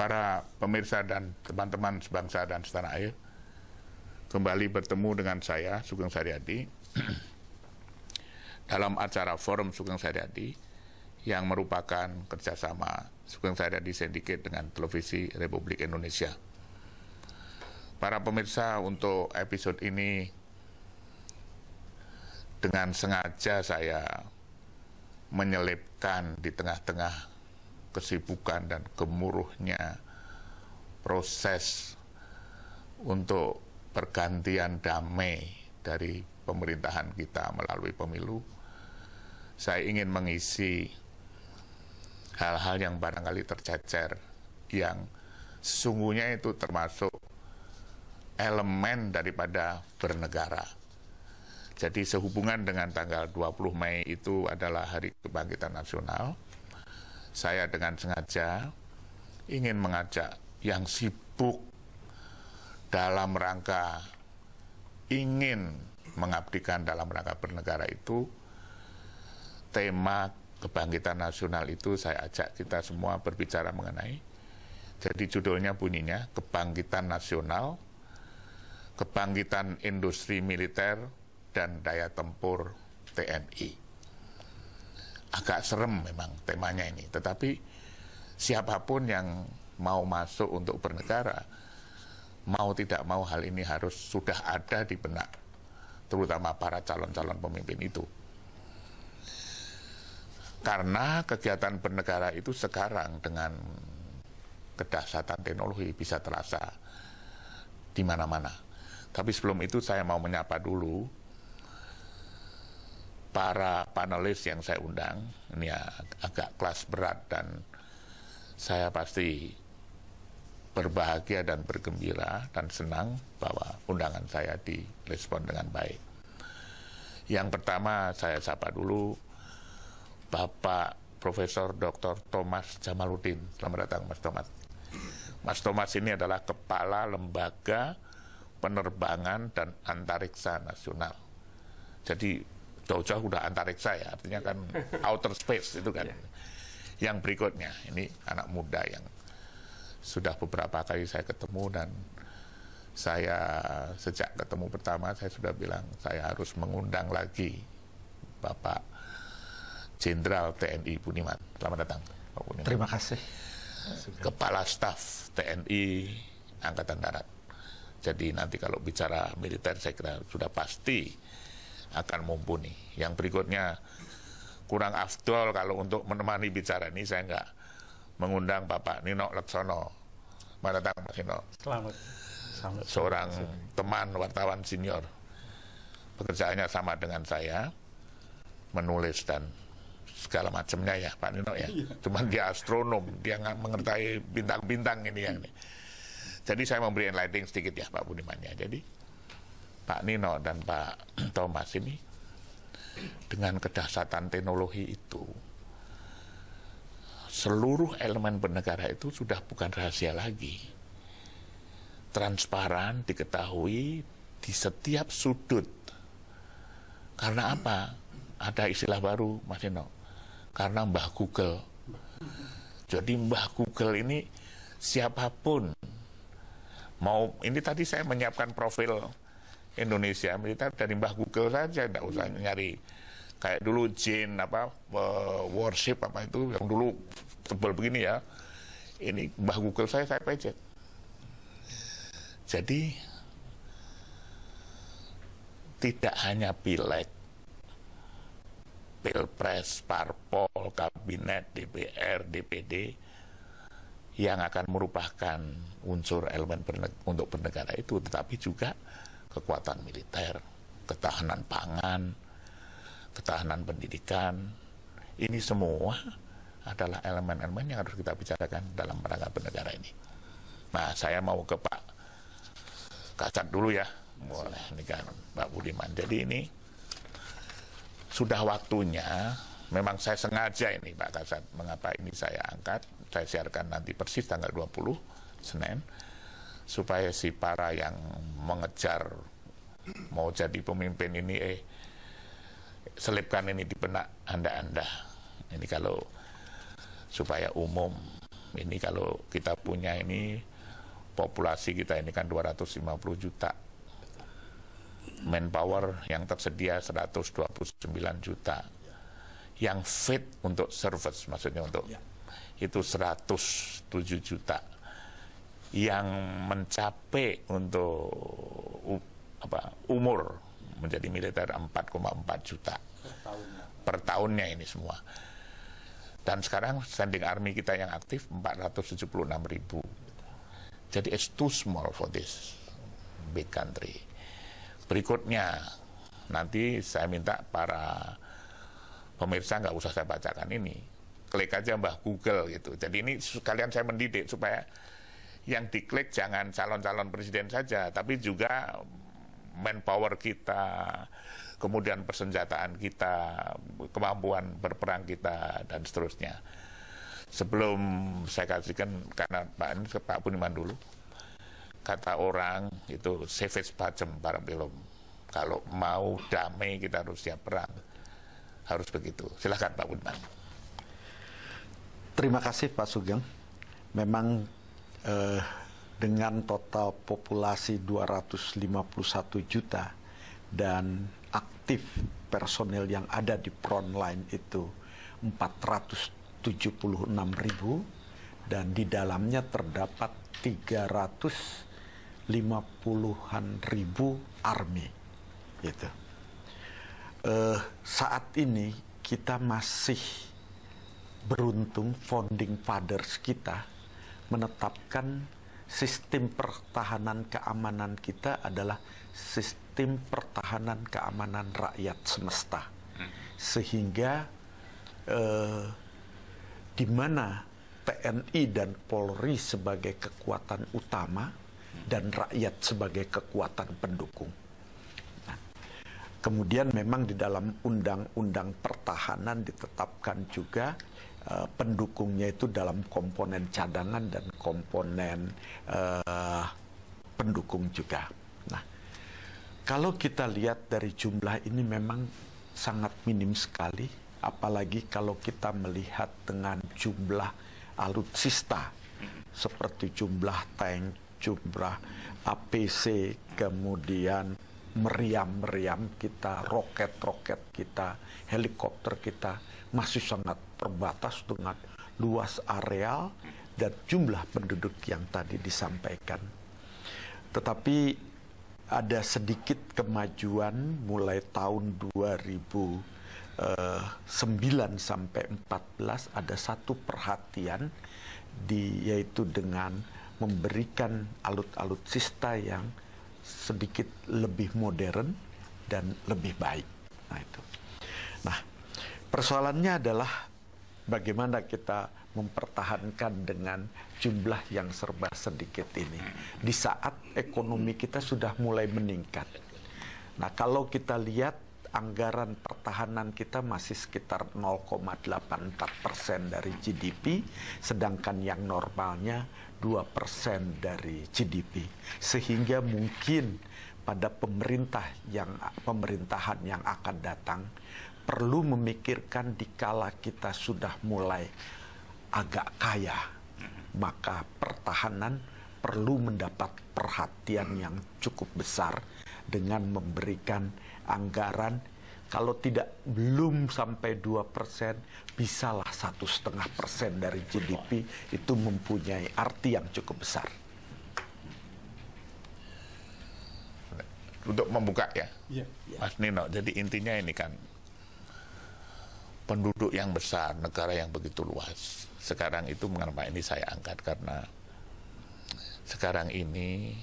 para pemirsa dan teman-teman sebangsa dan setanah air kembali bertemu dengan saya Sugeng Sariadi dalam acara forum Sugeng Sariadi yang merupakan kerjasama Sugeng Sariadi Syndicate dengan Televisi Republik Indonesia. Para pemirsa untuk episode ini dengan sengaja saya menyelipkan di tengah-tengah kesibukan dan gemuruhnya proses untuk pergantian damai dari pemerintahan kita melalui pemilu, saya ingin mengisi hal-hal yang barangkali tercecer, yang sesungguhnya itu termasuk elemen daripada bernegara. Jadi sehubungan dengan tanggal 20 Mei itu adalah Hari Kebangkitan Nasional, saya dengan sengaja ingin mengajak yang sibuk dalam rangka ingin mengabdikan dalam rangka bernegara itu tema kebangkitan nasional itu saya ajak kita semua berbicara mengenai jadi judulnya bunyinya kebangkitan nasional kebangkitan industri militer dan daya tempur TNI agak serem memang temanya ini. Tetapi siapapun yang mau masuk untuk bernegara, mau tidak mau hal ini harus sudah ada di benak, terutama para calon-calon pemimpin itu. Karena kegiatan bernegara itu sekarang dengan kedahsyatan teknologi bisa terasa di mana-mana. Tapi sebelum itu saya mau menyapa dulu para panelis yang saya undang ini ya agak kelas berat dan saya pasti berbahagia dan bergembira dan senang bahwa undangan saya direspon dengan baik. Yang pertama saya sapa dulu Bapak Profesor Dr. Thomas Jamaluddin. Selamat datang Mas Thomas. Mas Thomas ini adalah Kepala Lembaga Penerbangan dan Antariksa Nasional. Jadi jauh-jauh udah antariksa ya, artinya kan outer space itu kan. Iya. Yang berikutnya, ini anak muda yang sudah beberapa kali saya ketemu dan saya sejak ketemu pertama saya sudah bilang saya harus mengundang lagi Bapak Jenderal TNI Buniman. Selamat datang Pak Buniman. Terima kasih. Kepala Staf TNI Angkatan Darat. Jadi nanti kalau bicara militer saya kira sudah pasti akan mumpuni. Yang berikutnya kurang afdol kalau untuk menemani bicara ini saya nggak mengundang Bapak Nino Laksono. Mana datang Pak Nino? Selamat. Selamat. Seorang Selamat. teman wartawan senior. Pekerjaannya sama dengan saya, menulis dan segala macamnya ya Pak Nino ya. Iya. Cuman dia astronom, dia nggak mengetahui bintang-bintang ini yang ini. Jadi saya memberi enlightening sedikit ya Pak Budiman ya. Jadi Pak Nino dan Pak Thomas ini dengan kedahsatan teknologi itu seluruh elemen bernegara itu sudah bukan rahasia lagi transparan diketahui di setiap sudut karena apa ada istilah baru Mas Nino karena Mbah Google jadi Mbah Google ini siapapun mau ini tadi saya menyiapkan profil Indonesia militer dari Mbah Google saja, tidak usah hmm. nyari kayak dulu Jin apa worship apa itu yang dulu tebal begini ya. Ini Mbah Google saya saya pencet. Jadi tidak hanya pilek, pilpres, parpol, kabinet, DPR, DPD yang akan merupakan unsur elemen untuk bernegara itu, tetapi juga kekuatan militer, ketahanan pangan, ketahanan pendidikan. Ini semua adalah elemen-elemen yang harus kita bicarakan dalam rangka bernegara ini. Nah, saya mau ke Pak Kasat dulu ya, boleh ini kan Pak Budiman. Jadi ini sudah waktunya, memang saya sengaja ini Pak Kasat, mengapa ini saya angkat, saya siarkan nanti persis tanggal 20, Senin, supaya si para yang mengejar mau jadi pemimpin ini eh selipkan ini di benak anda-anda ini kalau supaya umum ini kalau kita punya ini populasi kita ini kan 250 juta manpower yang tersedia 129 juta yang fit untuk service maksudnya untuk ya. itu 107 juta yang mencapai untuk apa umur menjadi militer 4,4 juta per tahunnya. ini semua. Dan sekarang standing army kita yang aktif 476 ribu. Jadi it's too small for this big country. Berikutnya, nanti saya minta para pemirsa nggak usah saya bacakan ini. Klik aja Mbah Google gitu. Jadi ini kalian saya mendidik supaya yang diklik jangan calon-calon presiden saja, tapi juga manpower kita, kemudian persenjataan kita, kemampuan berperang kita, dan seterusnya. Sebelum saya kasihkan karena Pak Anies ke Pak puniman dulu, kata orang itu savage pajem para belum Kalau mau damai kita harus siap perang. Harus begitu. Silahkan Pak puniman Terima kasih Pak Sugeng. Memang eh, dengan total populasi 251 juta dan aktif personil yang ada di front line itu 476 ribu dan di dalamnya terdapat 350-an ribu army gitu. Eh, saat ini kita masih beruntung founding fathers kita menetapkan sistem pertahanan keamanan kita adalah sistem pertahanan keamanan rakyat semesta. Hmm. Sehingga eh, di mana TNI dan Polri sebagai kekuatan utama dan rakyat sebagai kekuatan pendukung. Nah, kemudian memang di dalam undang-undang pertahanan ditetapkan juga Eh, pendukungnya itu dalam komponen cadangan dan komponen uh, pendukung juga. Nah, kalau kita lihat dari jumlah ini memang sangat minim sekali, apalagi kalau kita melihat dengan jumlah alutsista seperti jumlah tank, jumlah APC, kemudian meriam-meriam kita, roket-roket kita, helikopter kita masih sangat terbatas dengan luas areal dan jumlah penduduk yang tadi disampaikan. Tetapi ada sedikit kemajuan mulai tahun 2009 sampai 14 ada satu perhatian di, yaitu dengan memberikan alut alut sista yang sedikit lebih modern dan lebih baik. Nah itu. Nah, Persoalannya adalah bagaimana kita mempertahankan dengan jumlah yang serba sedikit ini di saat ekonomi kita sudah mulai meningkat. Nah, kalau kita lihat anggaran pertahanan kita masih sekitar 0,84 persen dari GDP, sedangkan yang normalnya 2 persen dari GDP, sehingga mungkin pada pemerintah yang pemerintahan yang akan datang perlu memikirkan di kala kita sudah mulai agak kaya, maka pertahanan perlu mendapat perhatian yang cukup besar dengan memberikan anggaran kalau tidak belum sampai 2 persen, bisalah satu setengah persen dari GDP itu mempunyai arti yang cukup besar. Untuk membuka ya. Iya. Mas Nino. Jadi intinya ini kan penduduk yang besar, negara yang begitu luas. Sekarang itu mengapa ini saya angkat karena sekarang ini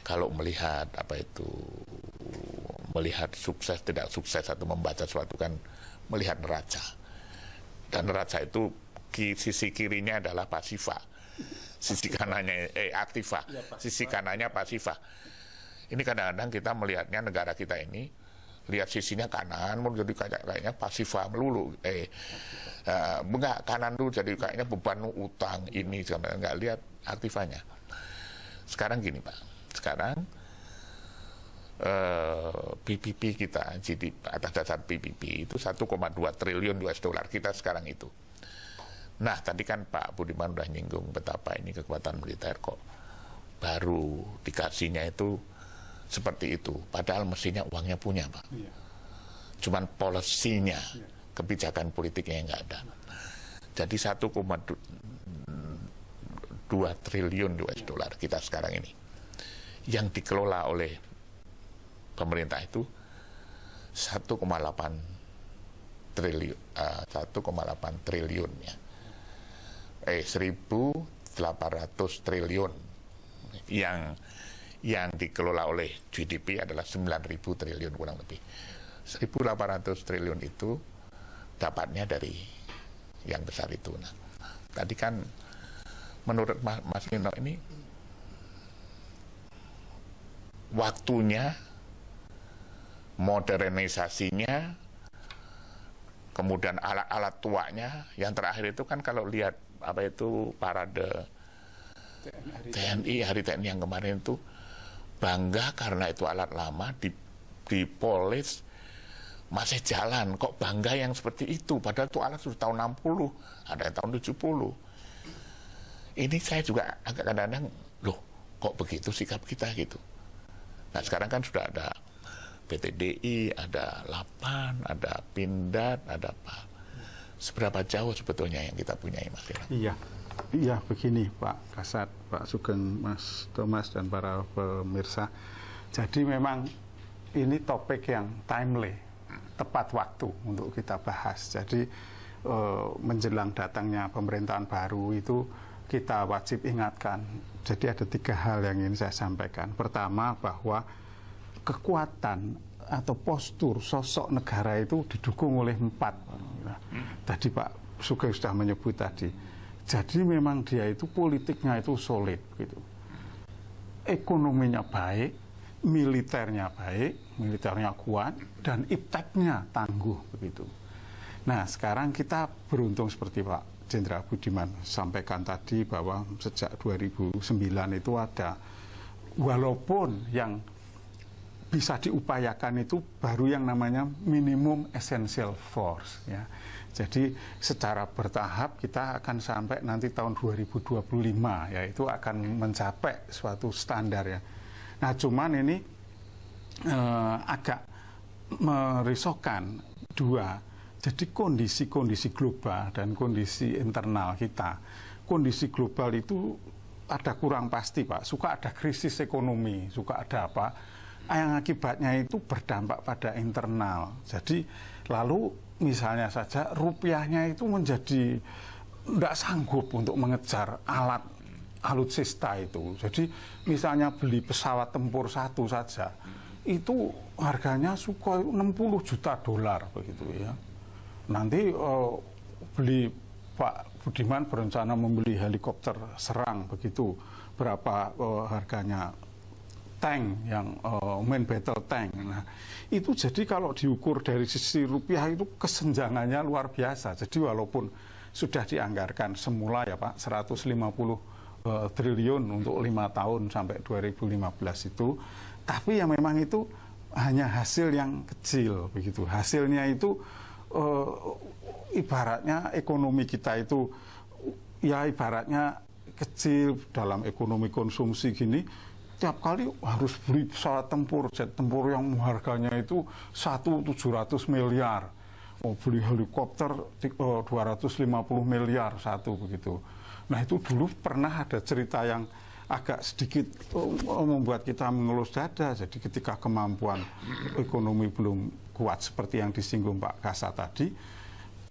kalau melihat apa itu melihat sukses tidak sukses atau membaca suatu kan melihat neraca dan neraca itu sisi kirinya adalah pasiva sisi kanannya eh aktiva iya, sisi kanannya pasiva ini kadang-kadang kita melihatnya negara kita ini lihat sisinya kanan mau jadi kayak kayaknya pasifah melulu eh uh, eh, enggak kanan dulu jadi kayaknya beban utang ini sebenarnya enggak lihat aktifanya sekarang gini pak sekarang uh, eh, PPP kita jadi atas dasar PPP itu 1,2 triliun US dollar kita sekarang itu nah tadi kan Pak Budiman udah nyinggung betapa ini kekuatan militer kok baru dikasihnya itu seperti itu. Padahal mestinya uangnya punya, Pak. Iya. Cuman polisinya, iya. kebijakan politiknya yang nggak ada. Jadi 1,2 triliun US iya. dollar kita sekarang ini yang dikelola oleh pemerintah itu 1,8 triliun uh, eh, 1,8 triliun ya. Eh 1.800 triliun yang yang dikelola oleh GDP adalah 9.000 triliun kurang lebih. 1.800 triliun itu dapatnya dari yang besar itu. Nah, tadi kan menurut Mas, Lino ini waktunya modernisasinya kemudian alat-alat tuanya yang terakhir itu kan kalau lihat apa itu parade TNI TNI, hari TNI yang kemarin itu bangga karena itu alat lama di dipolis masih jalan kok bangga yang seperti itu padahal itu alat sudah tahun 60 ada yang tahun 70 ini saya juga agak kadang-kadang loh kok begitu sikap kita gitu nah sekarang kan sudah ada PTDI ada Lapan ada Pindad ada apa seberapa jauh sebetulnya yang kita punya Mas Iya Iya begini Pak Kasat, Pak Sugeng, Mas Thomas dan para pemirsa. Jadi memang ini topik yang timely, tepat waktu untuk kita bahas. Jadi eh, menjelang datangnya pemerintahan baru itu kita wajib ingatkan. Jadi ada tiga hal yang ingin saya sampaikan. Pertama bahwa kekuatan atau postur sosok negara itu didukung oleh empat. Tadi Pak Sugeng sudah menyebut tadi jadi memang dia itu politiknya itu solid gitu. Ekonominya baik, militernya baik, militernya kuat dan ipteknya tangguh begitu. Nah, sekarang kita beruntung seperti Pak Jenderal Budiman sampaikan tadi bahwa sejak 2009 itu ada walaupun yang bisa diupayakan itu baru yang namanya minimum essential force ya. Jadi secara bertahap kita akan sampai nanti tahun 2025 yaitu akan mencapai suatu standar ya. Nah, cuman ini eh, agak merisaukan dua. Jadi kondisi-kondisi global dan kondisi internal kita. Kondisi global itu ada kurang pasti Pak, suka ada krisis ekonomi, suka ada apa yang akibatnya itu berdampak pada internal. Jadi lalu misalnya saja rupiahnya itu menjadi tidak sanggup untuk mengejar alat alutsista itu. Jadi misalnya beli pesawat tempur satu saja itu harganya suka 60 juta dolar begitu ya. Nanti uh, beli Pak Budiman berencana membeli helikopter serang begitu berapa uh, harganya tank yang uh, main battle tank. Nah, itu jadi kalau diukur dari sisi rupiah itu kesenjangannya luar biasa. Jadi walaupun sudah dianggarkan semula ya Pak 150 uh, eh, triliun untuk lima tahun sampai 2015 itu, tapi yang memang itu hanya hasil yang kecil begitu. Hasilnya itu uh, ibaratnya ekonomi kita itu ya ibaratnya kecil dalam ekonomi konsumsi gini setiap kali harus beli pesawat tempur, jet tempur yang harganya itu 1.700 miliar. mau oh, beli helikopter 250 eh, miliar satu begitu. Nah itu dulu pernah ada cerita yang agak sedikit eh, membuat kita mengelus dada. Jadi ketika kemampuan ekonomi belum kuat seperti yang disinggung Pak Kasa tadi,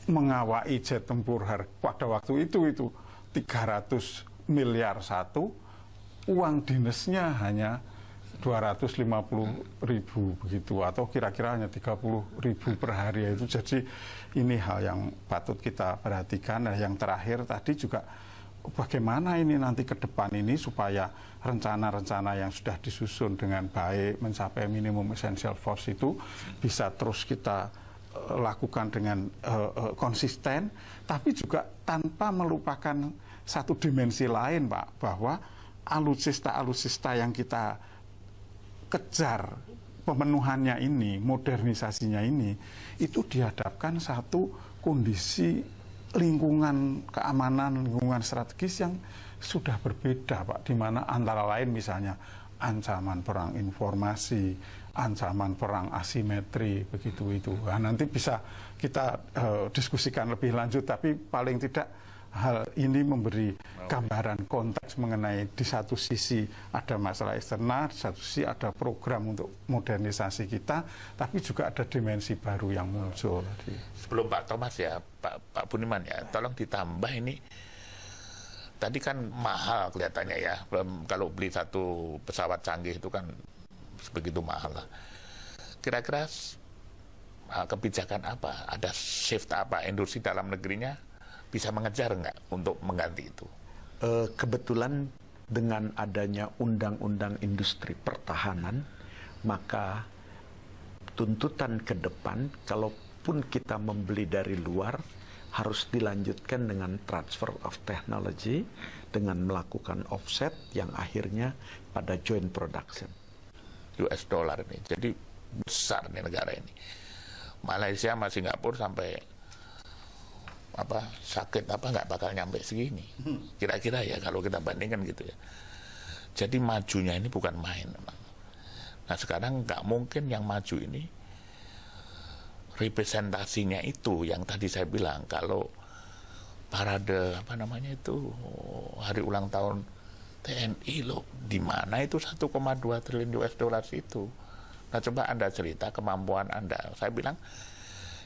mengawai jet tempur pada waktu itu itu 300 miliar satu, uang dinasnya hanya 250 ribu begitu atau kira-kira hanya 30 ribu per hari itu jadi ini hal yang patut kita perhatikan nah yang terakhir tadi juga bagaimana ini nanti ke depan ini supaya rencana-rencana yang sudah disusun dengan baik mencapai minimum essential force itu bisa terus kita eh, lakukan dengan uh, uh, konsisten tapi juga tanpa melupakan satu dimensi lain Pak bahwa alutsista-alutsista yang kita kejar pemenuhannya ini, modernisasinya ini, itu dihadapkan satu kondisi lingkungan keamanan, lingkungan strategis yang sudah berbeda, Pak, di mana antara lain misalnya ancaman perang informasi, ancaman perang asimetri, begitu itu. Nah, nanti bisa kita uh, diskusikan lebih lanjut, tapi paling tidak hal ini memberi gambaran konteks mengenai di satu sisi ada masalah eksternal, di satu sisi ada program untuk modernisasi kita, tapi juga ada dimensi baru yang muncul. Sebelum Pak Thomas ya, Pak, Pak Buniman ya, tolong ditambah ini. Tadi kan mahal kelihatannya ya, kalau beli satu pesawat canggih itu kan begitu mahal lah. Kira-kira ah, kebijakan apa? Ada shift apa? Industri dalam negerinya bisa mengejar nggak untuk mengganti itu? Uh, kebetulan dengan adanya undang-undang industri pertahanan, maka tuntutan ke depan, kalaupun kita membeli dari luar, harus dilanjutkan dengan transfer of technology dengan melakukan offset yang akhirnya pada joint production. US dollar ini, jadi besar nih negara ini. Malaysia sama Singapura sampai apa sakit apa nggak bakal nyampe segini kira-kira ya kalau kita bandingkan gitu ya jadi majunya ini bukan main memang nah sekarang nggak mungkin yang maju ini representasinya itu yang tadi saya bilang kalau parade apa namanya itu hari ulang tahun TNI lo di mana itu 1,2 triliun US dollar itu nah coba anda cerita kemampuan anda saya bilang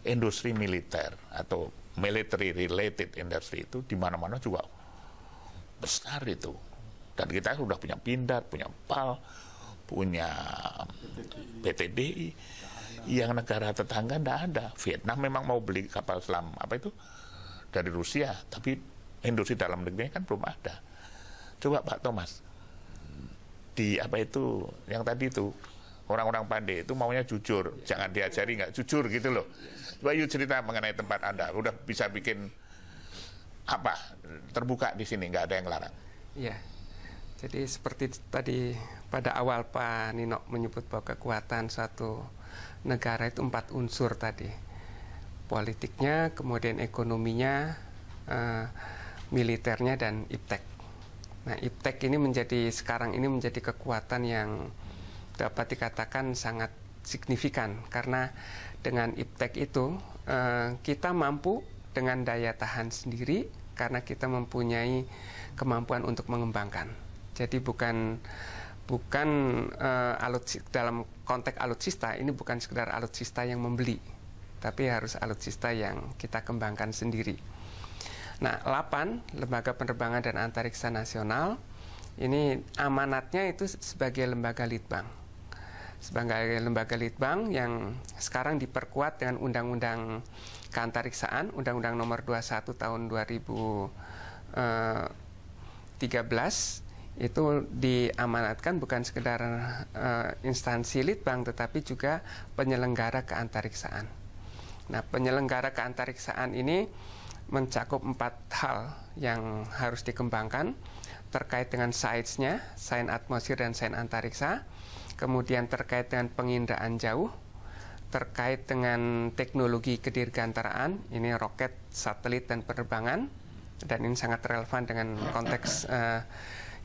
industri militer atau military related industry itu di mana-mana juga besar itu. Dan kita sudah punya Pindad, punya PAL, punya PTDI. Yang negara tetangga tidak ada. Vietnam memang mau beli kapal selam apa itu dari Rusia, tapi industri dalam negeri kan belum ada. Coba Pak Thomas di apa itu yang tadi itu orang-orang pandai itu maunya jujur, jangan diajari nggak jujur gitu loh. Bayu cerita mengenai tempat Anda, udah bisa bikin apa? Terbuka di sini, nggak ada yang larang. Iya. Jadi seperti tadi pada awal Pak Nino menyebut bahwa kekuatan satu negara itu empat unsur tadi. Politiknya, kemudian ekonominya, eh, militernya dan iptek. Nah, iptek ini menjadi sekarang ini menjadi kekuatan yang dapat dikatakan sangat signifikan karena dengan iptek itu eh, kita mampu dengan daya tahan sendiri karena kita mempunyai kemampuan untuk mengembangkan. Jadi bukan bukan uh, eh, alutsista, dalam konteks alutsista ini bukan sekedar alutsista yang membeli, tapi harus alutsista yang kita kembangkan sendiri. Nah, 8 Lembaga Penerbangan dan Antariksa Nasional ini amanatnya itu sebagai lembaga litbang sebagai lembaga litbang yang sekarang diperkuat dengan undang-undang keantariksaan undang-undang nomor 21 tahun 2013 eh, itu diamanatkan bukan sekedar uh, instansi litbang tetapi juga penyelenggara keantariksaan. Nah, penyelenggara keantariksaan ini mencakup empat hal yang harus dikembangkan terkait dengan sainsnya, sains atmosfer dan sains antariksa, kemudian terkait dengan penginderaan jauh, terkait dengan teknologi kedirgantaraan, ini roket, satelit, dan penerbangan, dan ini sangat relevan dengan konteks uh,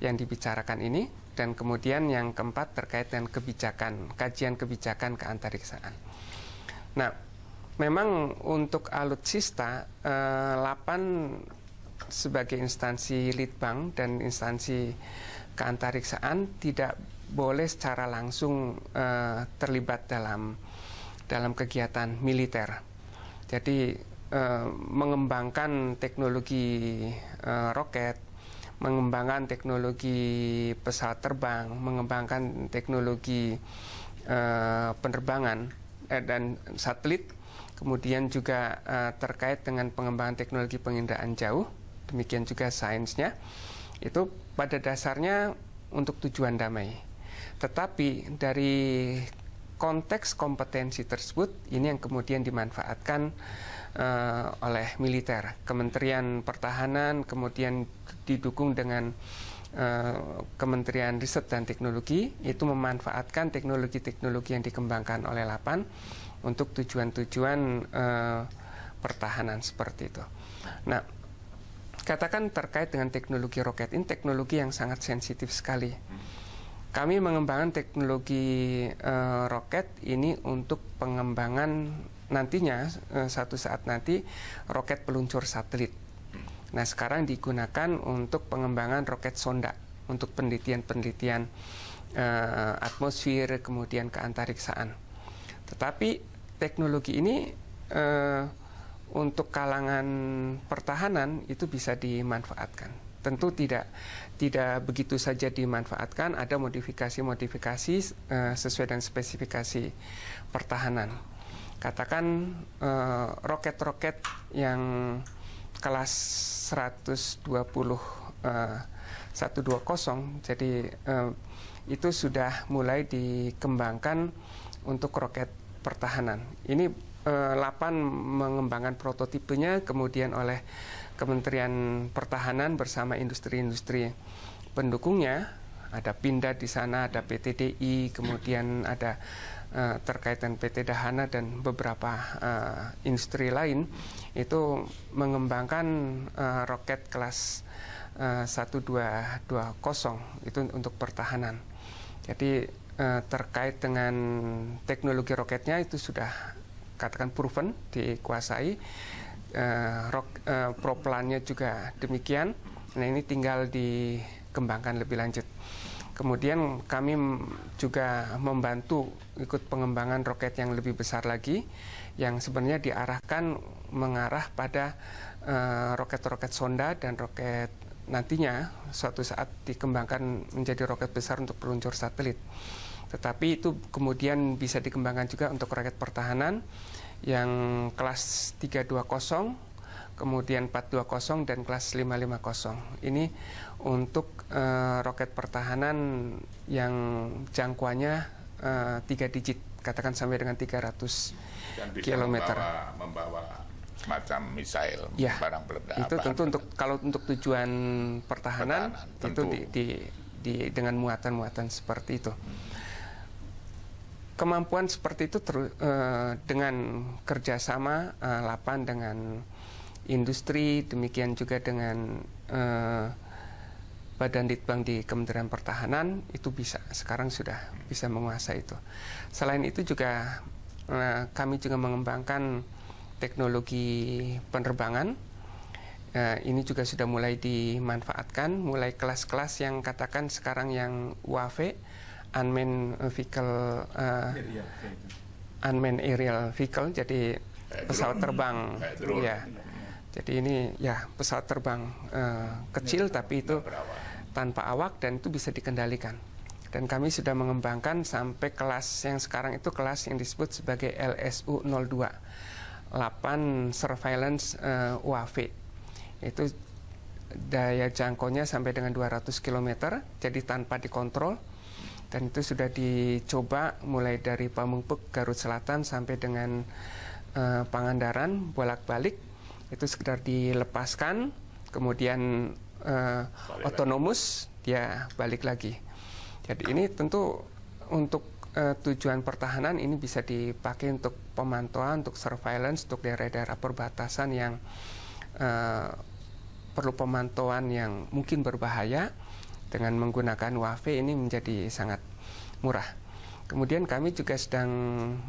yang dibicarakan ini, dan kemudian yang keempat terkait dengan kebijakan, kajian kebijakan keantariksaan. Nah, memang untuk alutsista, uh, eh, 8 sebagai instansi litbang dan instansi keantariksaan tidak boleh secara langsung uh, terlibat dalam dalam kegiatan militer. Jadi uh, mengembangkan teknologi uh, roket, mengembangkan teknologi pesawat terbang, mengembangkan teknologi uh, penerbangan eh, dan satelit, kemudian juga uh, terkait dengan pengembangan teknologi penginderaan jauh, demikian juga sainsnya. Itu pada dasarnya untuk tujuan damai. Tetapi dari konteks kompetensi tersebut ini yang kemudian dimanfaatkan uh, oleh militer, Kementerian Pertahanan, kemudian didukung dengan uh, Kementerian Riset dan Teknologi itu memanfaatkan teknologi-teknologi yang dikembangkan oleh Lapan untuk tujuan-tujuan uh, pertahanan seperti itu. Nah, katakan terkait dengan teknologi roket ini teknologi yang sangat sensitif sekali kami mengembangkan teknologi uh, roket ini untuk pengembangan nantinya uh, satu saat nanti roket peluncur satelit. Nah, sekarang digunakan untuk pengembangan roket sonda untuk penelitian-penelitian uh, atmosfer kemudian keantariksaan. Tetapi teknologi ini uh, untuk kalangan pertahanan itu bisa dimanfaatkan. Tentu tidak tidak begitu saja dimanfaatkan, ada modifikasi-modifikasi uh, sesuai dengan spesifikasi pertahanan. Katakan eh, roket-roket uh, yang kelas 120 uh, 120, jadi uh, itu sudah mulai dikembangkan untuk roket pertahanan. Ini uh, 8 mengembangkan prototipenya, kemudian oleh Kementerian Pertahanan bersama industri-industri pendukungnya ada Pindad di sana, ada PTDI, kemudian ada uh, eh, terkait PT Dahana dan beberapa uh, industri lain itu mengembangkan uh, roket kelas uh, 1220 itu untuk pertahanan. Jadi uh, terkait dengan teknologi roketnya itu sudah katakan proven dikuasai uh, rock uh, proplannya juga demikian. Nah ini tinggal dikembangkan lebih lanjut. Kemudian kami juga membantu ikut pengembangan roket yang lebih besar lagi, yang sebenarnya diarahkan mengarah pada eh, roket-roket uh, sonda dan roket nantinya suatu saat dikembangkan menjadi roket besar untuk peluncur satelit. Tetapi itu kemudian bisa dikembangkan juga untuk roket pertahanan, yang kelas 320, kemudian 420 dan kelas 550. Ini untuk uh, roket pertahanan yang jangkauannya uh, eh, 3 digit, katakan sampai dengan 300 yang bisa km. Membawa, membawa macam misail ya, barang peledak. Itu tentu untuk kalau untuk tujuan pertahanan, pertahanan tentu. itu di, di, di dengan muatan-muatan seperti itu. Hmm kemampuan seperti itu ter, uh, eh, dengan kerjasama uh, Lapan dengan industri demikian juga dengan uh, Badan Litbang di Kementerian Pertahanan itu bisa sekarang sudah bisa menguasai itu. Selain itu juga uh, kami juga mengembangkan teknologi penerbangan. Uh, ini juga sudah mulai dimanfaatkan, mulai kelas-kelas yang katakan sekarang yang UAV unmanned uh, vehicle uh, unmanned aerial gitu. vehicle jadi pesawat terbang ya jadi ini ya pesawat terbang uh, kecil iya, tapi itu tanpa awak dan itu bisa dikendalikan dan kami sudah mengembangkan sampai kelas yang sekarang itu kelas yang disebut sebagai LSU 02 8 surveillance uh, UAV itu daya jangkaunya sampai dengan 200 km jadi tanpa dikontrol dan itu sudah dicoba mulai dari Pamungpek Garut Selatan sampai dengan uh, Pangandaran bolak-balik itu sekedar dilepaskan kemudian uh, otonomus lagi. dia balik lagi jadi ini tentu untuk uh, tujuan pertahanan ini bisa dipakai untuk pemantauan untuk surveillance untuk daerah-daerah perbatasan yang uh, perlu pemantauan yang mungkin berbahaya dengan menggunakan Wafe ini menjadi sangat murah. Kemudian kami juga sedang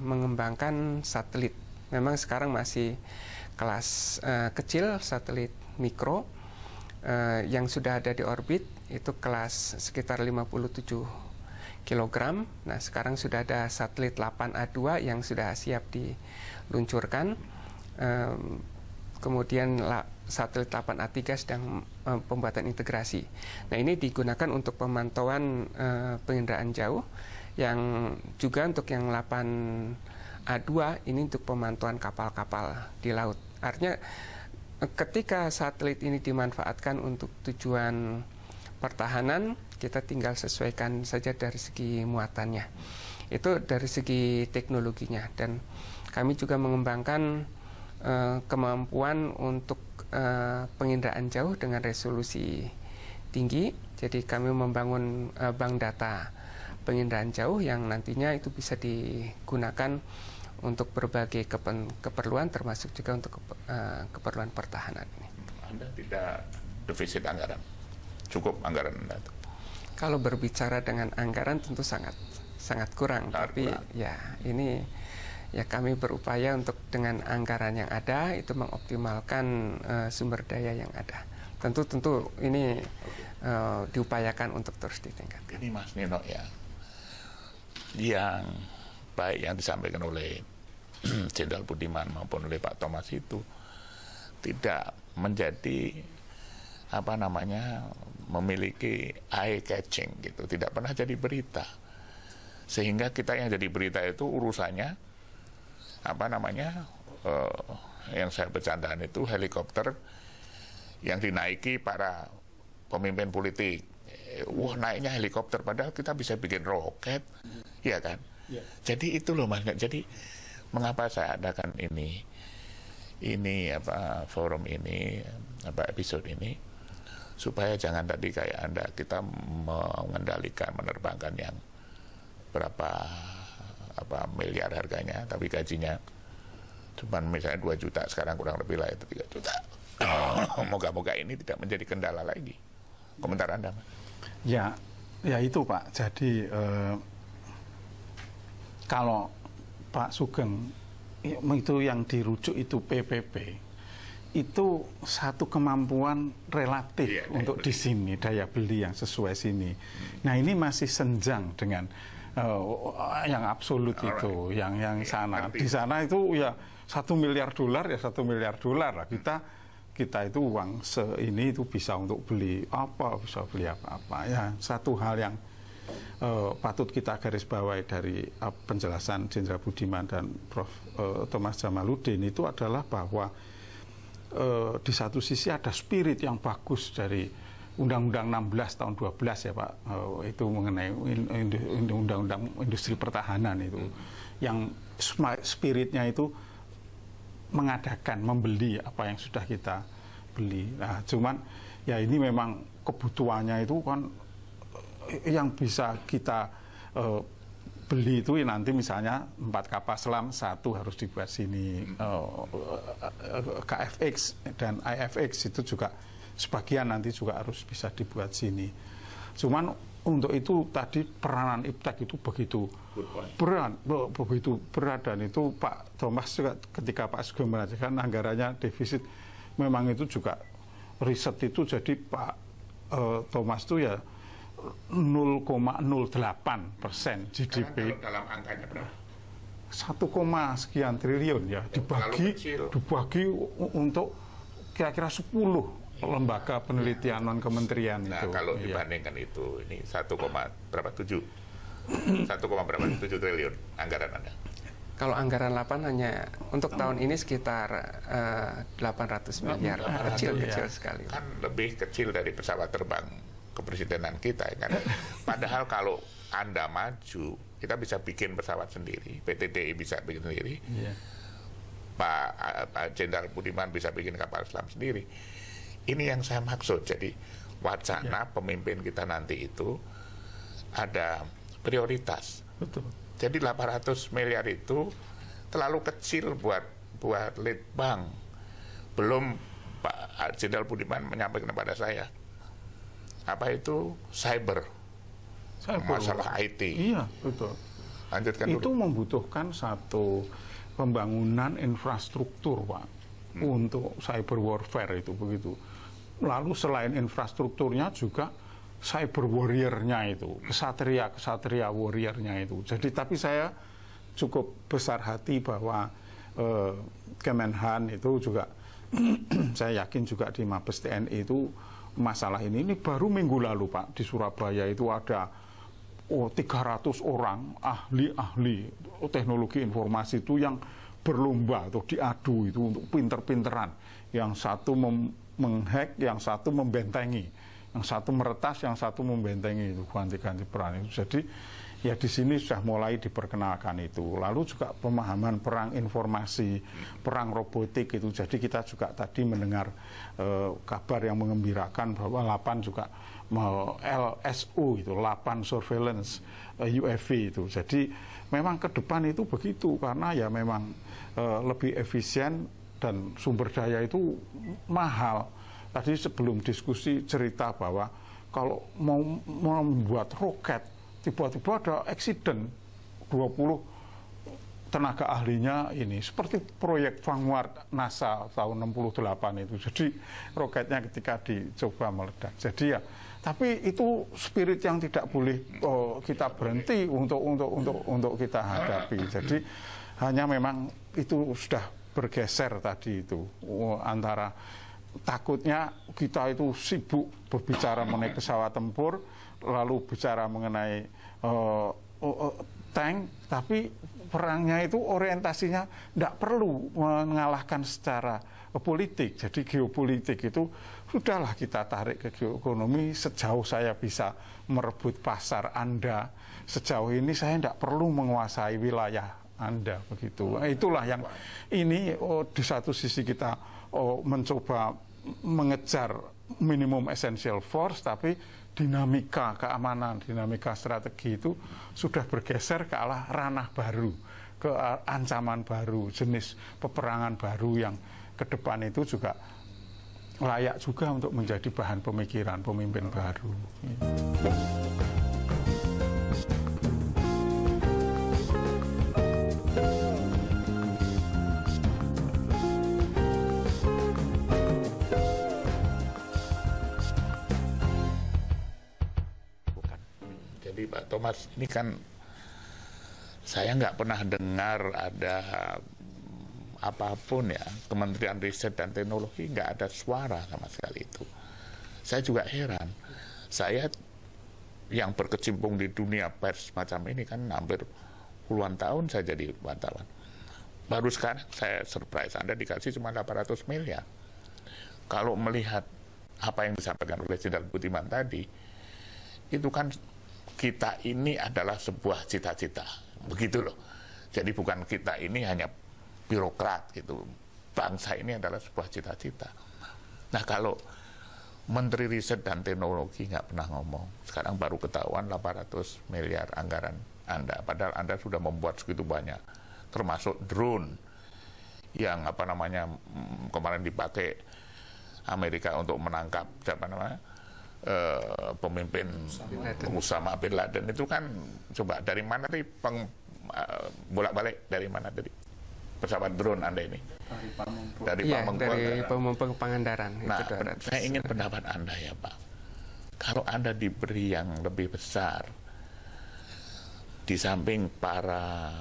mengembangkan satelit. Memang sekarang masih kelas uh, kecil satelit mikro uh, yang sudah ada di orbit itu kelas sekitar 57 kg. Nah, sekarang sudah ada satelit 8A2 yang sudah siap diluncurkan. Uh, kemudian satelit 8 A3 sedang uh, pembuatan integrasi. Nah ini digunakan untuk pemantauan uh, eh, penginderaan jauh, yang juga untuk yang 8 A2 ini untuk pemantauan kapal-kapal di laut. Artinya eh, ketika satelit ini dimanfaatkan untuk tujuan pertahanan, kita tinggal sesuaikan saja dari segi muatannya. Itu dari segi teknologinya dan kami juga mengembangkan Eh, kemampuan untuk eh, penginderaan jauh dengan resolusi tinggi. Jadi kami membangun eh, bank data penginderaan jauh yang nantinya itu bisa digunakan untuk berbagai keperluan termasuk juga untuk keperluan pertahanan ini. Anda tidak defisit anggaran. Cukup anggaran Anda. Kalau berbicara dengan anggaran tentu sangat sangat kurang tapi ya ini ya kami berupaya untuk dengan anggaran yang ada itu mengoptimalkan uh, sumber daya yang ada. Tentu tentu ini uh, diupayakan untuk terus ditingkatkan. Ini Mas Nino ya, yang baik yang disampaikan oleh Jenderal Budiman maupun oleh Pak Thomas itu tidak menjadi apa namanya memiliki eye catching gitu tidak pernah jadi berita sehingga kita yang jadi berita itu urusannya apa namanya uh, yang saya bercandaan itu helikopter yang dinaiki para pemimpin politik. Wah naiknya helikopter padahal kita bisa bikin roket, ya kan? Iya. Jadi itu loh mas. Jadi mengapa saya adakan ini, ini apa forum ini, apa episode ini supaya jangan tadi kayak anda kita mengendalikan menerbangkan yang berapa apa miliar harganya tapi gajinya cuma misalnya 2 juta sekarang kurang lebih lah itu 3 juta oh. moga-moga ini tidak menjadi kendala lagi komentar anda Pak. ya ya itu Pak jadi eh, kalau Pak Sugeng itu yang dirujuk itu PPP itu satu kemampuan relatif iya, untuk beli. di sini daya beli yang sesuai sini. Hmm. Nah ini masih senjang dengan Eh, yang absolut Alright. itu, yang yang yeah, sana. Di sana itu ya satu miliar dolar ya satu miliar dolar lah kita kita itu uang se ini itu bisa untuk beli apa bisa beli apa-apa ya satu hal yang uh, patut kita garis bawahi dari uh, penjelasan Jenderal Budiman dan Prof uh, Thomas Jamaludin itu adalah bahwa uh, di satu sisi ada spirit yang bagus dari Undang-Undang 16 tahun 12 ya Pak oh, itu mengenai Undang-Undang Industri Pertahanan itu hmm. yang spiritnya itu mengadakan membeli apa yang sudah kita beli. Nah, cuman ya ini memang kebutuhannya itu kan eh, yang bisa kita eh, beli itu ya nanti misalnya empat kapal selam satu harus dibuat sini hmm. oh, eh, KFX dan IFX itu juga sebagian nanti juga harus bisa dibuat sini. Cuman untuk itu tadi peranan Iptek itu begitu berat, begitu berat dan itu Pak Thomas juga ketika Pak Sugeng mengatakan anggarannya defisit, memang itu juga riset itu jadi Pak eh, Thomas itu ya 0,08 persen GDP. Kalau dalam angkanya berapa? 1, sekian triliun ya dibagi dibagi untuk kira-kira sepuluh lembaga penelitian non kementerian nah, itu. kalau iya. dibandingkan iya. itu ini 1, berapa 7 1, berapa 7 triliun anggaran Anda. Kalau anggaran 8 hanya untuk tahun ini sekitar uh, eh, 800 miliar, kecil-kecil ya. sekali. Kan lebih kecil dari pesawat terbang kepresidenan kita ya, kan. Padahal kalau Anda maju, kita bisa bikin pesawat sendiri, PTTI bisa bikin sendiri. Yeah. Iya. Pak Jenderal Budiman bisa bikin kapal selam sendiri ini yang saya maksud. Jadi wacana ya. pemimpin kita nanti itu ada prioritas. Betul. Jadi 800 miliar itu terlalu kecil buat buat bank. Belum Pak Jenderal Budiman menyampaikan kepada saya. Apa itu cyber? cyber. Masalah IT. Iya, betul. Lanjutkan itu membutuhkan satu pembangunan infrastruktur, Pak, hmm. untuk cyber warfare itu begitu lalu selain infrastrukturnya juga cyber warrior-nya itu, kesatria-kesatria warrior-nya itu. Jadi tapi saya cukup besar hati bahwa eh, Kemenhan itu juga saya yakin juga di Mabes TNI itu masalah ini ini baru minggu lalu Pak di Surabaya itu ada oh 300 orang ahli-ahli teknologi informasi itu yang berlomba atau diadu itu untuk pinter-pinteran yang satu mem menghack, yang satu membentengi, yang satu meretas, yang satu membentengi itu ganti-ganti peran itu. Jadi ya di sini sudah mulai diperkenalkan itu. Lalu juga pemahaman perang informasi, perang robotik itu. Jadi kita juga tadi mendengar eh, kabar yang mengembirakan bahwa Lapan juga LSU itu, Lapan surveillance eh, UAV itu. Jadi memang ke depan itu begitu karena ya memang eh, lebih efisien dan sumber daya itu mahal. Tadi sebelum diskusi cerita bahwa kalau mau membuat roket, tiba-tiba ada eksiden 20 tenaga ahlinya ini seperti proyek Vanguard NASA tahun 68 itu. Jadi roketnya ketika dicoba meledak. Jadi ya tapi itu spirit yang tidak boleh oh, kita berhenti untuk untuk untuk untuk kita hadapi. Jadi hanya memang itu sudah bergeser tadi itu oh, antara takutnya kita itu sibuk berbicara mengenai pesawat tempur lalu bicara mengenai uh, uh, tank tapi perangnya itu orientasinya tidak perlu mengalahkan secara politik jadi geopolitik itu sudahlah kita tarik ke geoekonomi sejauh saya bisa merebut pasar anda sejauh ini saya tidak perlu menguasai wilayah anda begitu. Nah, itulah yang ini oh, di satu sisi kita oh, mencoba mengejar minimum essential force tapi dinamika keamanan, dinamika strategi itu sudah bergeser ke arah ranah baru, ke ancaman baru, jenis peperangan baru yang ke depan itu juga layak juga untuk menjadi bahan pemikiran pemimpin baru. Thomas ini kan saya nggak pernah dengar ada mm, apapun ya Kementerian Riset dan Teknologi nggak ada suara sama sekali itu. Saya juga heran. Saya yang berkecimpung di dunia pers macam ini kan hampir puluhan tahun saya jadi wartawan. Baru sekarang saya surprise Anda dikasih cuma 800 miliar. Kalau melihat apa yang disampaikan oleh Jenderal Budiman tadi, itu kan kita ini adalah sebuah cita-cita. Begitu loh. Jadi bukan kita ini hanya birokrat gitu. Bangsa ini adalah sebuah cita-cita. Nah kalau Menteri Riset dan Teknologi nggak pernah ngomong. Sekarang baru ketahuan 800 miliar anggaran Anda. Padahal Anda sudah membuat segitu banyak. Termasuk drone yang apa namanya mm, kemarin dipakai Amerika untuk menangkap siapa namanya Eh, pemimpin Usama bin Laden itu kan coba dari mana tadi peng, eh, bolak-balik dari mana tadi pesawat drone Anda ini dari Pamengpung dari ya, dari Pangandaran nah saya ingin pendapat Anda ya Pak kalau Anda diberi yang lebih besar di samping para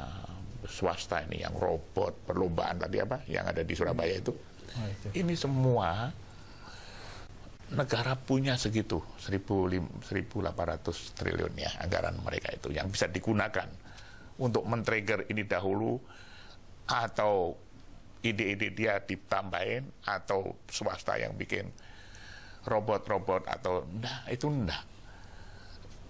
swasta ini yang robot perlombaan tadi apa yang ada di Surabaya itu. Oh, ini semua negara punya segitu 1.800 triliun ya anggaran mereka itu yang bisa digunakan untuk men-trigger ini dahulu atau ide-ide dia ditambahin atau swasta yang bikin robot-robot atau ndah itu enggak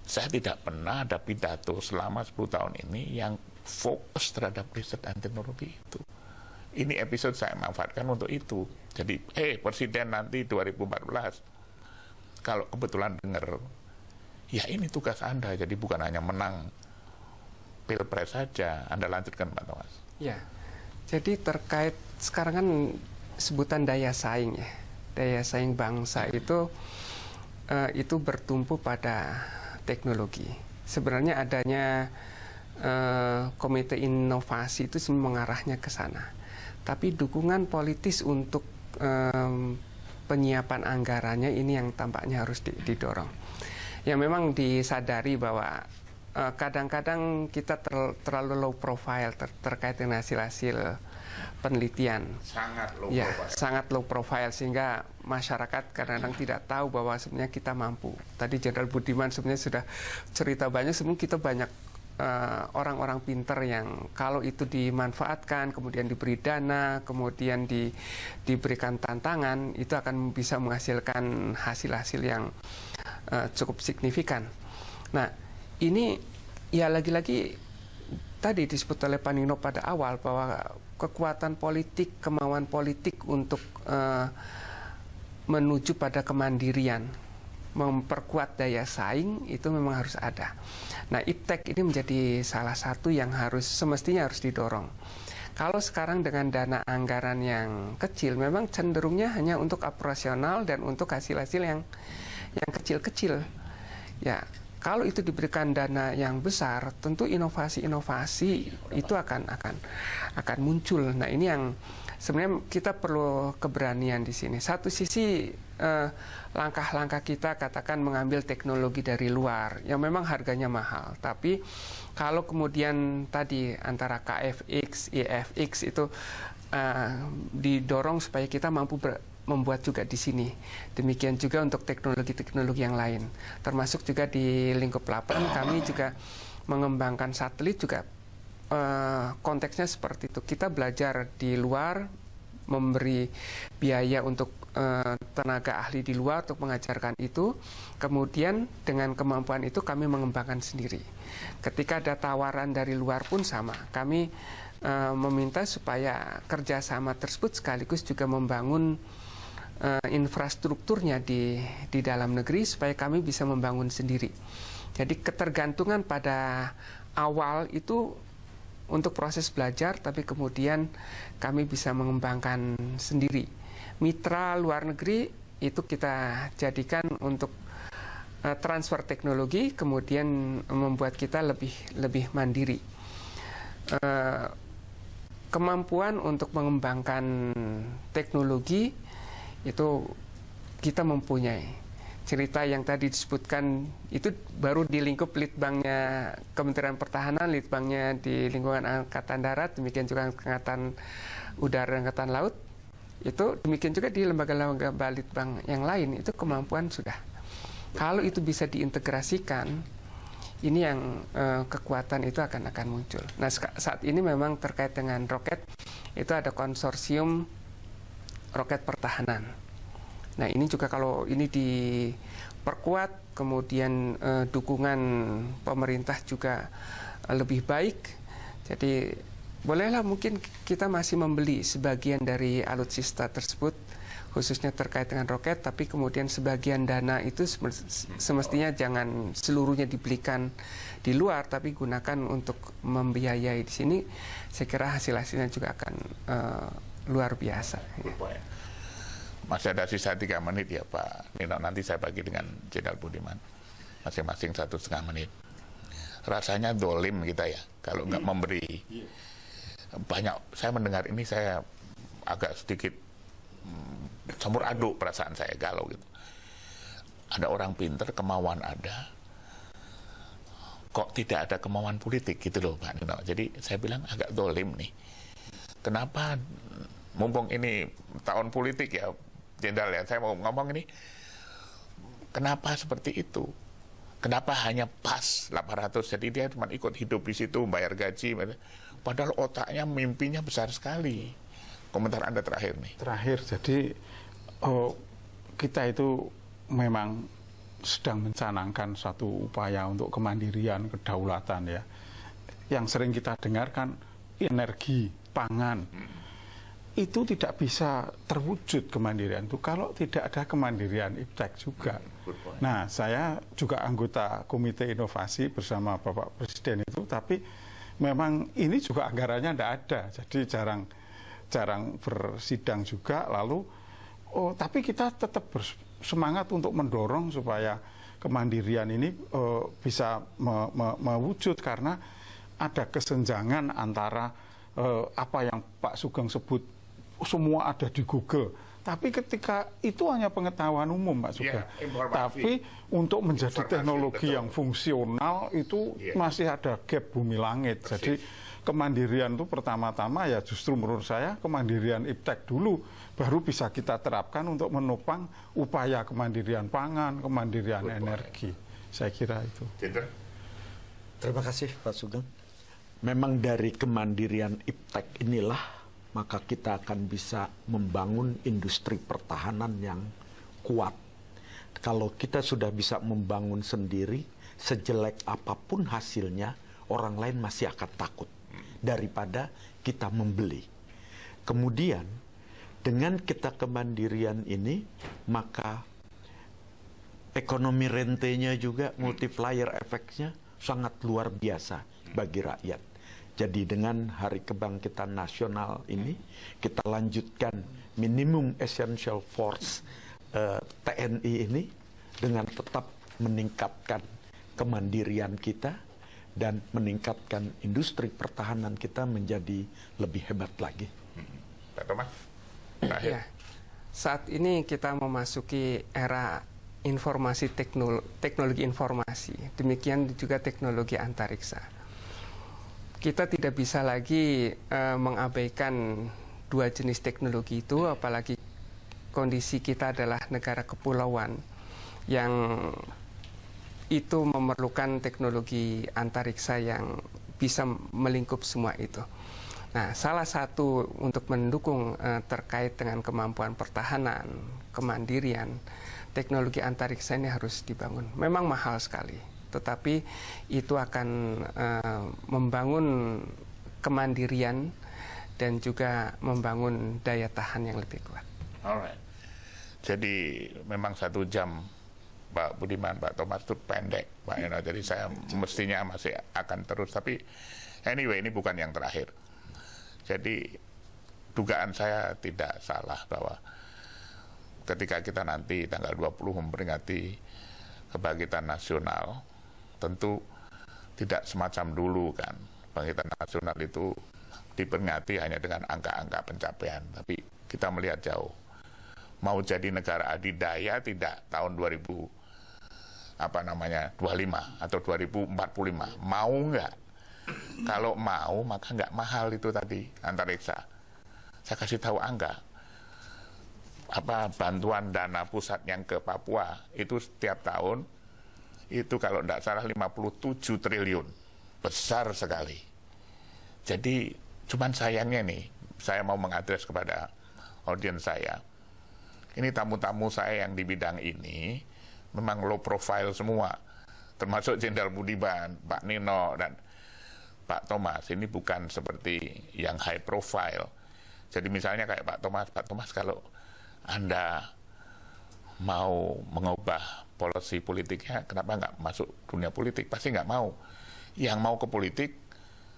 saya tidak pernah ada pidato selama 10 tahun ini yang fokus terhadap riset dan teknologi itu ini episode saya manfaatkan untuk itu jadi, eh hey, presiden nanti 2014 kalau kebetulan dengar, ya ini tugas Anda. Jadi bukan hanya menang pilpres saja. Anda lanjutkan Pak Thomas. Ya, jadi terkait sekarang kan sebutan daya saing ya, daya saing bangsa ya. itu uh, itu bertumpu pada teknologi. Sebenarnya adanya eh, komite inovasi itu mengarahnya ke sana. Tapi dukungan politis untuk um, penyiapan anggarannya ini yang tampaknya harus didorong. Ya memang disadari bahwa eh, kadang-kadang uh, kita ter, terlalu low profile ter, terkait dengan hasil-hasil penelitian. Sangat low ya, profile. Sangat low profile sehingga masyarakat kadang-kadang hmm. tidak tahu bahwa sebenarnya kita mampu. Tadi Jenderal Budiman sebenarnya sudah cerita banyak, sebelum kita banyak Eh, orang-orang uh, pinter yang kalau itu dimanfaatkan, kemudian diberi dana, kemudian di, diberikan tantangan, itu akan bisa menghasilkan hasil-hasil yang uh, cukup signifikan. Nah, ini ya lagi-lagi tadi disebut oleh Panino pada awal bahwa kekuatan politik, kemauan politik untuk uh, menuju pada kemandirian memperkuat daya saing itu memang harus ada. Nah, iptek ini menjadi salah satu yang harus semestinya harus didorong. Kalau sekarang dengan dana anggaran yang kecil, memang cenderungnya hanya untuk operasional dan untuk hasil-hasil yang yang kecil-kecil. Ya, kalau itu diberikan dana yang besar, tentu inovasi-inovasi itu akan akan akan muncul. Nah, ini yang sebenarnya kita perlu keberanian di sini. Satu sisi eh, langkah-langkah eh, kita katakan mengambil teknologi dari luar yang memang harganya mahal, tapi kalau kemudian tadi antara KFX, IFX e itu eh, didorong supaya kita mampu ber membuat juga di sini. Demikian juga untuk teknologi-teknologi yang lain, termasuk juga di lingkup lapangan kami juga mengembangkan satelit juga Eh, konteksnya seperti itu. Kita belajar di luar, memberi biaya untuk eh, tenaga ahli di luar untuk mengajarkan itu. Kemudian dengan kemampuan itu kami mengembangkan sendiri. Ketika ada tawaran dari luar pun sama. Kami eh, meminta supaya kerjasama tersebut sekaligus juga membangun infrastrukturnya di di dalam negeri supaya kami bisa membangun sendiri. Jadi ketergantungan pada awal itu untuk proses belajar, tapi kemudian kami bisa mengembangkan sendiri. Mitra luar negeri itu kita jadikan untuk eh, transfer teknologi, kemudian membuat kita lebih lebih mandiri. Eh, kemampuan untuk mengembangkan teknologi itu kita mempunyai cerita yang tadi disebutkan itu baru di lingkup litbangnya Kementerian Pertahanan, litbangnya di lingkungan Angkatan Darat, demikian juga Angkatan Udara, Angkatan Laut. Itu demikian juga di lembaga-lembaga litbang yang lain itu kemampuan sudah. Kalau itu bisa diintegrasikan, ini yang eh, kekuatan itu akan akan muncul. Nah saat ini memang terkait dengan roket itu ada konsorsium roket pertahanan Nah ini juga kalau ini diperkuat, kemudian eh, dukungan pemerintah juga eh, lebih baik. Jadi bolehlah mungkin kita masih membeli sebagian dari alutsista tersebut khususnya terkait dengan roket, tapi kemudian sebagian dana itu semestinya jangan seluruhnya dibelikan di luar, tapi gunakan untuk membiayai di sini. Saya kira hasil hasilnya juga akan uh, luar biasa. Ya. Masih ada sisa tiga menit ya Pak Nino. Nanti saya bagi dengan Jenderal Budiman. Masing-masing satu setengah menit. Rasanya dolim kita ya. Kalau nggak iya. memberi. Banyak, saya mendengar ini saya agak sedikit hmm, aduk perasaan saya galau gitu. Ada orang pinter, kemauan ada, kok tidak ada kemauan politik gitu loh Pak Nino. Jadi saya bilang agak dolim nih. Kenapa mm, mumpung ini tahun politik ya Jenderal ya, saya mau ngomong ini, kenapa seperti itu? Kenapa hanya pas 800? Jadi dia cuma ikut hidup di situ, bayar gaji, padahal otaknya mimpinya besar sekali. Komentar Anda terakhir nih. Terakhir, jadi oh, kita itu memang sedang mencanangkan satu upaya untuk kemandirian, kedaulatan ya. Yang sering kita dengarkan energi, pangan. Hmm itu tidak bisa terwujud kemandirian itu kalau tidak ada kemandirian iptek juga. Hmm, nah, saya juga anggota Komite Inovasi bersama Bapak Presiden itu, tapi memang ini juga anggarannya tidak ada, jadi jarang jarang bersidang juga. Lalu, oh tapi kita tetap bersemangat untuk mendorong supaya kemandirian ini uh, bisa me me mewujud karena ada kesenjangan antara eh, apa yang Pak Sugeng sebut semua ada di Google. Tapi ketika itu hanya pengetahuan umum, Pak iya, Suga. Ya, Tapi untuk menjadi teknologi betul. yang fungsional itu ya. masih ada gap bumi langit. Persis. Jadi kemandirian itu pertama-tama ya justru menurut saya kemandirian iptek dulu baru bisa kita terapkan untuk menopang upaya kemandirian pangan, kemandirian Good energi. Saya kira itu. Terima kasih Pak Sugeng. Memang dari kemandirian iptek inilah maka kita akan bisa membangun industri pertahanan yang kuat. Kalau kita sudah bisa membangun sendiri, sejelek apapun hasilnya, orang lain masih akan takut daripada kita membeli. Kemudian, dengan kita kemandirian ini, maka ekonomi rentenya juga multiplier efeknya sangat luar biasa bagi rakyat. Jadi dengan hari kebangkitan nasional ini kita lanjutkan minimum essential force eh, TNI ini dengan tetap meningkatkan kemandirian kita dan meningkatkan industri pertahanan kita menjadi lebih hebat lagi. Hmm. Pak Thomas, Ya. Saat ini kita memasuki era informasi teknolo teknologi informasi, demikian juga teknologi antariksa kita tidak bisa lagi uh, mengabaikan dua jenis teknologi itu, apalagi kondisi kita adalah negara kepulauan yang itu memerlukan teknologi antariksa yang bisa melingkup semua itu. Nah, salah satu untuk mendukung uh, terkait dengan kemampuan pertahanan, kemandirian, teknologi antariksa ini harus dibangun. Memang mahal sekali tetapi itu akan uh, membangun kemandirian dan juga membangun daya tahan yang lebih kuat. Alright. Jadi memang satu jam Pak Budiman, Pak Thomas itu pendek, Pak Eno. Jadi saya mestinya masih akan terus, tapi anyway ini bukan yang terakhir. Jadi dugaan saya tidak salah bahwa ketika kita nanti tanggal 20 memperingati kebangkitan nasional, tentu tidak semacam dulu kan. Bangkitan nasional itu diperingati hanya dengan angka-angka pencapaian, tapi kita melihat jauh. Mau jadi negara adidaya tidak tahun 2000 apa namanya 25 atau 2045 mau nggak kalau mau maka nggak mahal itu tadi antariksa saya kasih tahu angka apa bantuan dana pusat yang ke Papua itu setiap tahun itu kalau tidak salah 57 triliun besar sekali jadi cuman sayangnya nih saya mau mengadres kepada audiens saya ini tamu-tamu saya yang di bidang ini memang low profile semua termasuk Jenderal Budiman, Pak Nino dan Pak Thomas ini bukan seperti yang high profile jadi misalnya kayak Pak Thomas Pak Thomas kalau anda mau mengubah polisi politiknya, kenapa nggak masuk dunia politik? Pasti nggak mau. Yang mau ke politik,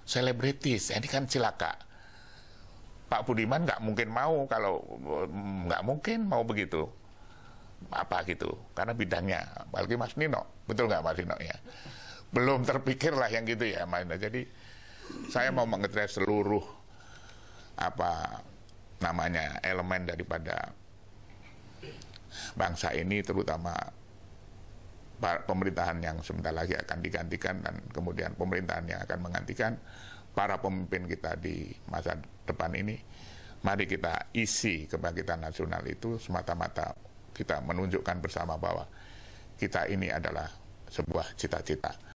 selebritis. Ini kan celaka Pak Budiman nggak mungkin mau kalau nggak mungkin mau begitu apa gitu karena bidangnya apalagi Mas Nino betul nggak Mas Nino ya belum terpikir lah yang gitu ya Mas jadi saya mau mengetres seluruh apa namanya elemen daripada bangsa ini terutama pemerintahan yang sebentar lagi akan digantikan dan kemudian pemerintahan yang akan menggantikan para pemimpin kita di masa depan ini mari kita isi kebangkitan nasional itu semata-mata kita menunjukkan bersama bahwa kita ini adalah sebuah cita-cita